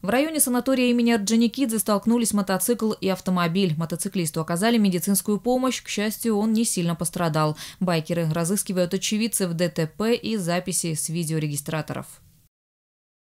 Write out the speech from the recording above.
В районе санатория имени Орджоникидзе столкнулись мотоцикл и автомобиль. Мотоциклисту оказали медицинскую помощь. К счастью, он не сильно пострадал. Байкеры разыскивают очевидцев ДТП и записи с видеорегистраторов.